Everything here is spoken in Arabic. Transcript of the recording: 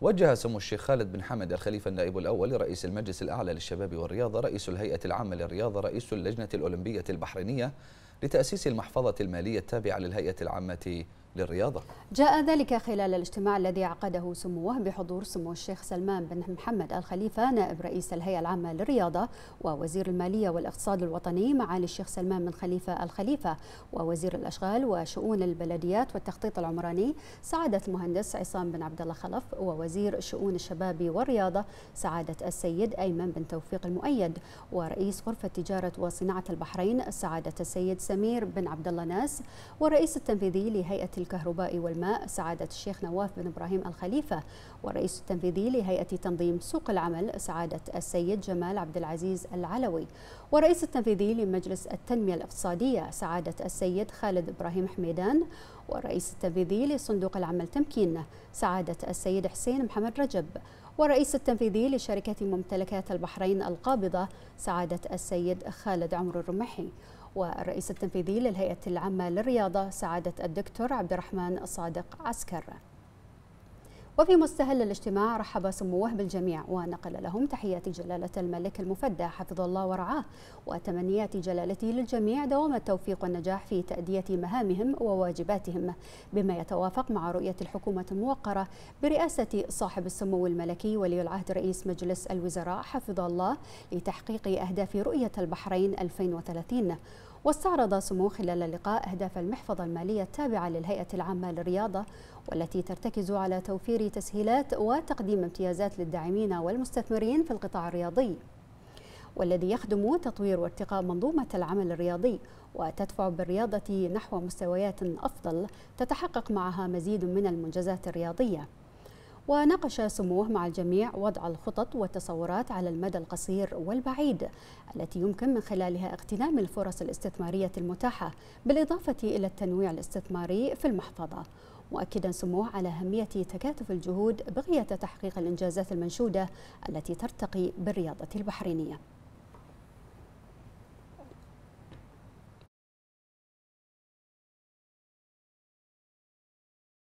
وجه سمو الشيخ خالد بن حمد الخليفة النائب الأول رئيس المجلس الأعلى للشباب والرياضة رئيس الهيئة العامة للرياضة رئيس اللجنة الأولمبية البحرينية لتأسيس المحفظة المالية التابعة للهيئة العامة للرياضة جاء ذلك خلال الاجتماع الذي عقده سموه بحضور سمو الشيخ سلمان بن محمد الخليفة نائب رئيس الهيئة العامة للرياضة ووزير المالية والاقتصاد الوطني معالي الشيخ سلمان بن خليفة الخليفة ووزير الأشغال وشؤون البلديات والتخطيط العمراني سعادة المهندس عصام بن عبد الله خلف ووزير شؤون الشباب والرياضة سعادة السيد أيمن بن توفيق المؤيد ورئيس غرفة تجارة وصناعة البحرين سعادة السيد سمير بن عبد الله ناس والرئيس التنفيذي لهيئة الكهرباء والماء سعادة الشيخ نواف بن إبراهيم الخليفة والرئيس التنفيذي لهيئة تنظيم سوق العمل سعادة السيد جمال عبد العزيز العلوي والرئيس التنفيذي لمجلس التنمية الاقتصادية سعادة السيد خالد إبراهيم حميدان والرئيس التنفيذي لصندوق العمل تمكين سعادة السيد حسين محمد رجب والرئيس التنفيذي لشركة ممتلكات البحرين القابضة سعادة السيد خالد عمر الرمحي والرئيس التنفيذي للهيئة العامة للرياضة سعادة الدكتور عبد الرحمن صادق عسكر وفي مستهل الاجتماع رحب سموه بالجميع ونقل لهم تحيات جلالة الملك المفدى حفظه الله ورعاه وتمنيات جلالته للجميع دوام التوفيق والنجاح في تأدية مهامهم وواجباتهم بما يتوافق مع رؤية الحكومة الموقرة برئاسة صاحب السمو الملكي ولي العهد رئيس مجلس الوزراء حفظه الله لتحقيق أهداف رؤية البحرين 2030 واستعرض سمو خلال اللقاء أهداف المحفظة المالية التابعة للهيئة العامة للرياضة والتي ترتكز على توفير تسهيلات وتقديم امتيازات للداعمين والمستثمرين في القطاع الرياضي والذي يخدم تطوير وارتقاء منظومة العمل الرياضي وتدفع بالرياضة نحو مستويات أفضل تتحقق معها مزيد من المنجزات الرياضية وناقش سموه مع الجميع وضع الخطط والتصورات على المدى القصير والبعيد التي يمكن من خلالها اغتنام الفرص الاستثمارية المتاحة بالإضافة إلى التنويع الاستثماري في المحفظة مؤكدا سموه على أهمية تكاتف الجهود بغية تحقيق الإنجازات المنشودة التي ترتقي بالرياضة البحرينية